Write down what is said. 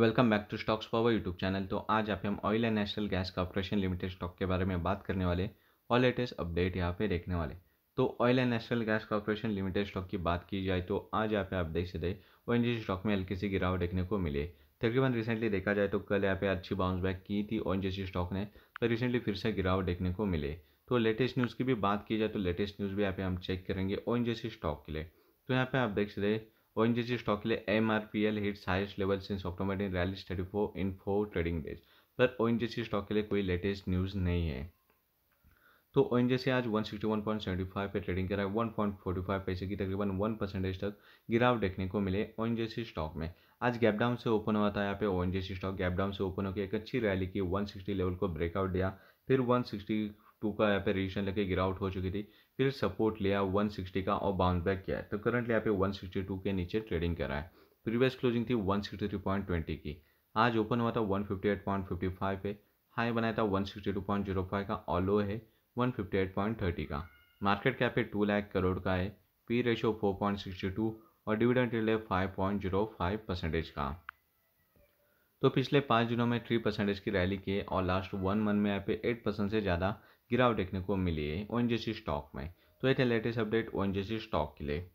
welcome back to stocks power YouTube channel तो आज यहाँ पे हम oil and national gas corporation limited stock के बारे में बात करने वाले और लेटेस्ट अपडेट यहाँ पे देखने वाले तो oil and national gas corporation limited stock की बात की जाए तो आज यहाँ पे आप देख सकते ओ एन स्टॉक में हल्की सी गिरावट देखने को मिली तकरीबन रिसेंटली देखा जाए तो कल यहाँ पे अच्छी बाउंस बैक की थी ओ स्टॉक ने पर रिसेंटली फिर से गिरावट देखने को मिले तो लेटेस्ट न्यूज़ की भी बात की जाए तो लेटेस्ट न्यूज़ भी यहाँ पे हम चेक करेंगे ओ स्टॉक के लिए तो यहाँ पे आप देख सकते ONGC stock के लिए M R P L hits highest level since October in rallies thirty four in four trading days पर ओ स्टॉक के लिए कोई लेटेस्ट न्यूज़ नहीं है तो ओ आज one one sixty point seventy five पे ट्रेडिंग कर रहा है वन पॉइंट फोर्टी फाइव पैसे की तकरीबन वन परसेंटेज तक गिरावट देखने को मिले ओ स्टॉक में आज गैप डाउन से ओपन हुआ था यहाँ पे ओ स्टॉक गैप डाउन से ओपन होकर एक अच्छी रैली की वन सिक्सटी लेवल को ब्रेकआउट दिया फिर वन सिक्सटी टू का यहाँ पे रिजिशन लेके गिराउट हो चुकी थी फिर सपोर्ट लिया 160 का और बाउंस बैक किया तो करंटली यहाँ पे 162 के नीचे ट्रेडिंग कर रहा है प्रीवियस क्लोजिंग थी 163.20 की आज ओपन हुआ था 158.55 पे हाई बनाया था 162.05 का और लो है 158.30 का मार्केट कैप है टू लाख करोड़ का है पी रेशो फोर और डिविडेंट रिले फाइव परसेंटेज का तो पिछले पाँच दिनों में थ्री परसेंटेज की रैली के और लास्ट वन मंथ में यहाँ पे एट परसेंट से ज़्यादा गिरावट देखने को मिली है ओ स्टॉक में तो ये थे लेटेस्ट अपडेट ओ स्टॉक के लिए